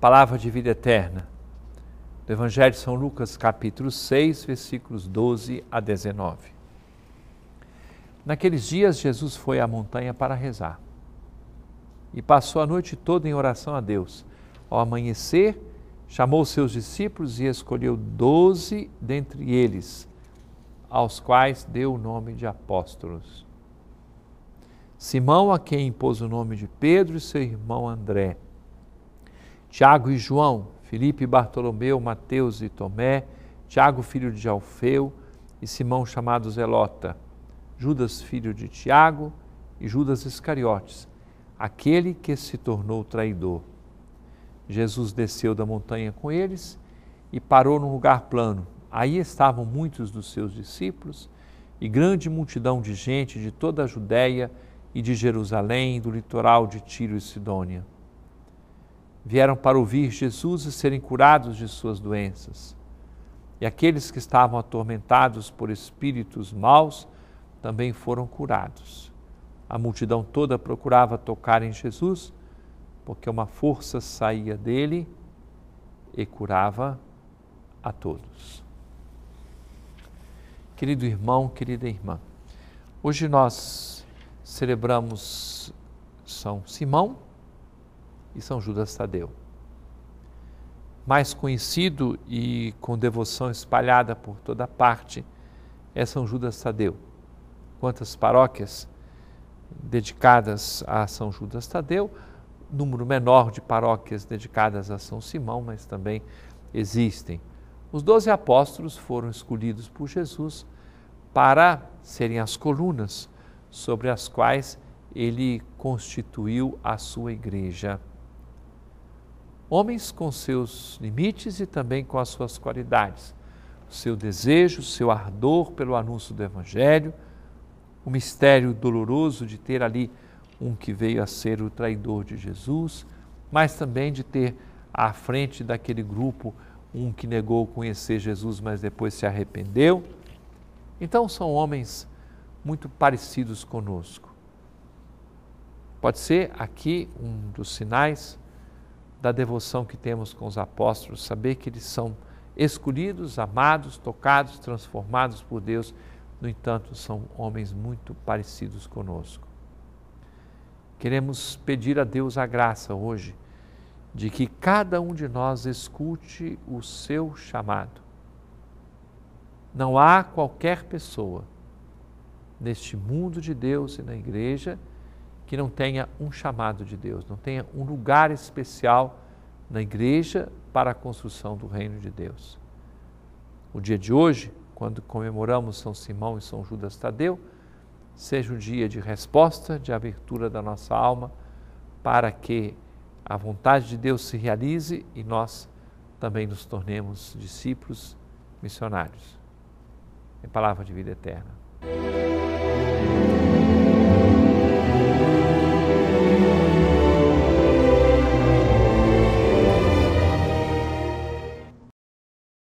palavra de vida eterna. Do Evangelho de São Lucas, capítulo 6, versículos 12 a 19. Naqueles dias, Jesus foi à montanha para rezar e passou a noite toda em oração a Deus. Ao amanhecer, chamou seus discípulos e escolheu doze dentre eles, aos quais deu o nome de apóstolos. Simão, a quem impôs o nome de Pedro, e seu irmão André Tiago e João, Felipe e Bartolomeu, Mateus e Tomé, Tiago, filho de Alfeu, e Simão chamado Zelota, Judas, filho de Tiago, e Judas Iscariotes, aquele que se tornou traidor. Jesus desceu da montanha com eles e parou num lugar plano. Aí estavam muitos dos seus discípulos e grande multidão de gente de toda a Judéia e de Jerusalém, do litoral de Tiro e Sidônia vieram para ouvir Jesus e serem curados de suas doenças. E aqueles que estavam atormentados por espíritos maus também foram curados. A multidão toda procurava tocar em Jesus, porque uma força saía dele e curava a todos. Querido irmão, querida irmã, hoje nós celebramos São Simão e São Judas Tadeu. Mais conhecido e com devoção espalhada por toda parte é São Judas Tadeu. Quantas paróquias dedicadas a São Judas Tadeu, número menor de paróquias dedicadas a São Simão, mas também existem. Os doze apóstolos foram escolhidos por Jesus para serem as colunas sobre as quais ele constituiu a sua igreja. Homens com seus limites e também com as suas qualidades, o seu desejo, o seu ardor pelo anúncio do Evangelho, o mistério doloroso de ter ali um que veio a ser o traidor de Jesus, mas também de ter à frente daquele grupo um que negou conhecer Jesus, mas depois se arrependeu. Então são homens muito parecidos conosco. Pode ser aqui um dos sinais da devoção que temos com os apóstolos, saber que eles são escolhidos, amados, tocados, transformados por Deus, no entanto, são homens muito parecidos conosco. Queremos pedir a Deus a graça hoje de que cada um de nós escute o seu chamado. Não há qualquer pessoa neste mundo de Deus e na igreja que não tenha um chamado de Deus, não tenha um lugar especial na igreja para a construção do reino de Deus. O dia de hoje, quando comemoramos São Simão e São Judas Tadeu, seja um dia de resposta, de abertura da nossa alma, para que a vontade de Deus se realize e nós também nos tornemos discípulos missionários. Em palavra de vida eterna.